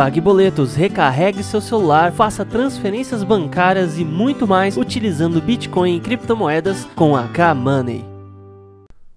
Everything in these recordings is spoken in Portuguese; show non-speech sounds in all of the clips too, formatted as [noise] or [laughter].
pague boletos, recarregue seu celular, faça transferências bancárias e muito mais utilizando Bitcoin e criptomoedas com a K-Money.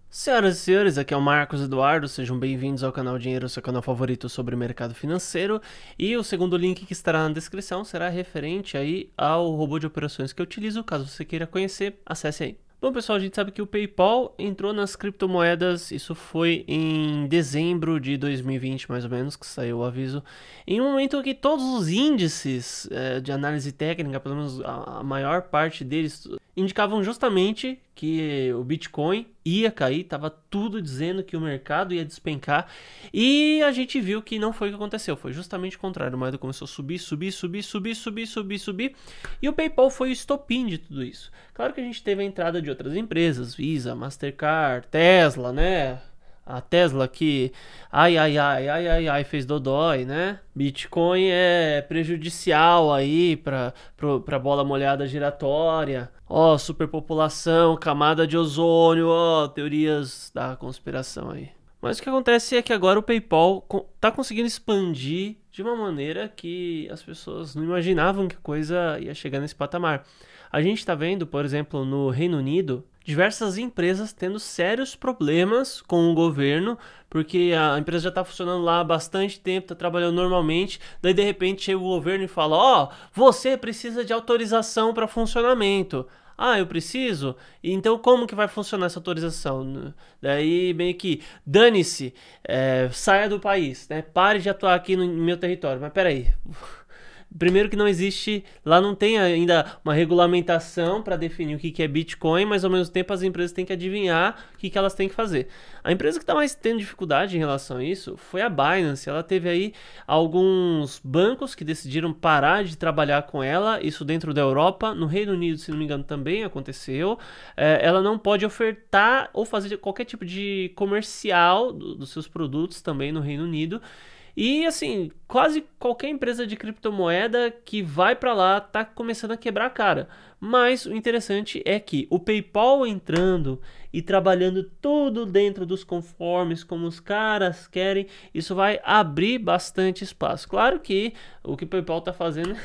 Senhoras e senhores, aqui é o Marcos Eduardo, sejam bem-vindos ao canal Dinheiro, seu canal favorito sobre mercado financeiro. E o segundo link que estará na descrição será referente aí ao robô de operações que eu utilizo. Caso você queira conhecer, acesse aí. Bom, pessoal, a gente sabe que o PayPal entrou nas criptomoedas, isso foi em dezembro de 2020, mais ou menos, que saiu o aviso, em um momento em que todos os índices eh, de análise técnica, pelo menos a, a maior parte deles, indicavam justamente que o Bitcoin ia cair, estava tudo dizendo que o mercado ia despencar. E a gente viu que não foi o que aconteceu, foi justamente o contrário. A moeda começou a subir, subir, subir, subir, subir, subir, subir. E o PayPal foi o estopim de tudo isso. Claro que a gente teve a entrada de outras empresas, Visa, Mastercard, Tesla, né? a Tesla que ai ai ai ai ai ai fez dodói, né? Bitcoin é prejudicial aí para para bola molhada giratória. Ó, oh, superpopulação, camada de ozônio, ó, oh, teorias da conspiração aí. Mas o que acontece é que agora o PayPal tá conseguindo expandir de uma maneira que as pessoas não imaginavam que a coisa ia chegar nesse patamar. A gente está vendo, por exemplo, no Reino Unido, diversas empresas tendo sérios problemas com o governo, porque a empresa já está funcionando lá há bastante tempo, está trabalhando normalmente, daí de repente chega o governo e fala: Ó, oh, você precisa de autorização para funcionamento. Ah, eu preciso? Então como que vai funcionar essa autorização? Daí bem que dane-se, é, saia do país, né? Pare de atuar aqui no meu território. Mas peraí. Primeiro que não existe, lá não tem ainda uma regulamentação para definir o que, que é Bitcoin, mas ao mesmo tempo as empresas têm que adivinhar o que, que elas têm que fazer. A empresa que está mais tendo dificuldade em relação a isso foi a Binance. Ela teve aí alguns bancos que decidiram parar de trabalhar com ela, isso dentro da Europa, no Reino Unido, se não me engano, também aconteceu. É, ela não pode ofertar ou fazer qualquer tipo de comercial do, dos seus produtos também no Reino Unido. E assim, quase qualquer empresa de criptomoeda que vai para lá tá começando a quebrar a cara, mas o interessante é que o PayPal entrando e trabalhando tudo dentro dos conformes como os caras querem, isso vai abrir bastante espaço. Claro que o que o PayPal está fazendo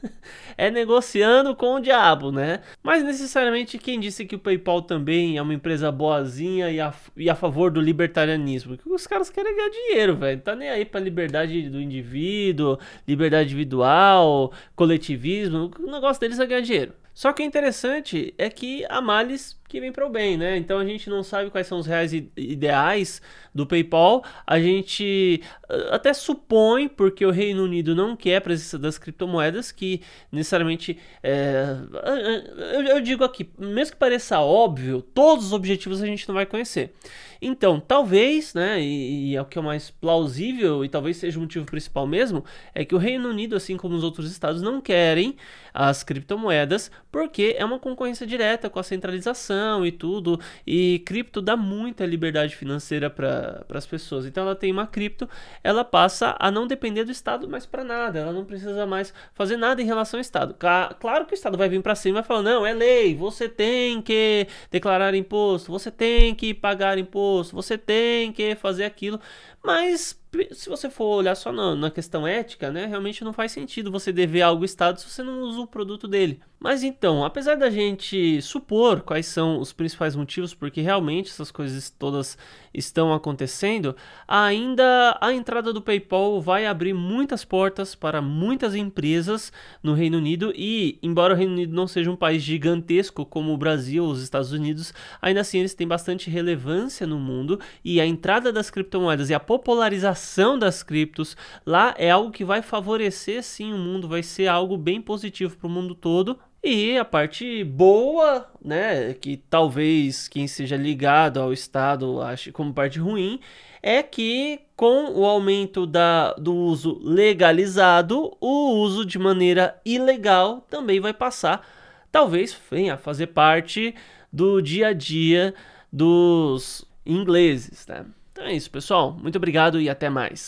[laughs] é negociando com o diabo, né? Mas necessariamente quem disse que o PayPal também é uma empresa boazinha e a, e a favor do libertarianismo? Os caras querem ganhar dinheiro, velho. Tá nem aí para liberdade do indivíduo, liberdade individual, coletivismo. O negócio deles é ganhar dinheiro. Só que o interessante é que há males que vêm para o bem, né? Então a gente não sabe quais são os reais ideais do PayPal. A gente ah, até supõe, porque o Reino Unido não quer a presença das criptomoedas, que necessariamente. É... Eu, digo aqui, mesmo que pareça óbvio, todos os objetivos a gente não vai conhecer. Então, talvez, né? E, e é o que é mais plausível, e talvez seja o motivo principal mesmo, é que o Reino Unido, assim como os outros estados, não querem as criptomoedas porque é uma concorrência direta com a centralização e tudo, e cripto dá muita liberdade financeira para as pessoas. Então ela tem uma cripto, ela passa a não depender do Estado mais para nada, ela não precisa mais fazer nada em relação ao Estado. Claro que o Estado vai vir para cima e falar: não, é lei, você tem que declarar imposto, você tem que pagar imposto, você tem que fazer aquilo, mas se você for olhar só na, na, questão ética, né, realmente não faz sentido você dever algo ao Estado se você não usa o produto dele. Mas então, apesar da gente supor quais são os principais motivos porque realmente essas coisas todas estão acontecendo, ainda a entrada do PayPal vai abrir muitas portas para muitas empresas no Reino Unido e, embora o Reino Unido não seja um país gigantesco como o Brasil ou os Estados Unidos, ainda assim eles têm bastante relevância no mundo e a entrada das criptomoedas e a popularização valorização das criptos lá é algo que vai favorecer sim o mundo, vai ser algo bem positivo para o mundo todo, e a parte boa, né, que talvez quem seja ligado ao Estado ache como parte ruim, é que com o aumento da, do uso legalizado, o uso de maneira ilegal também vai passar, talvez venha a fazer parte do dia a dia dos ingleses, né? Então é isso, pessoal. Muito obrigado e até mais.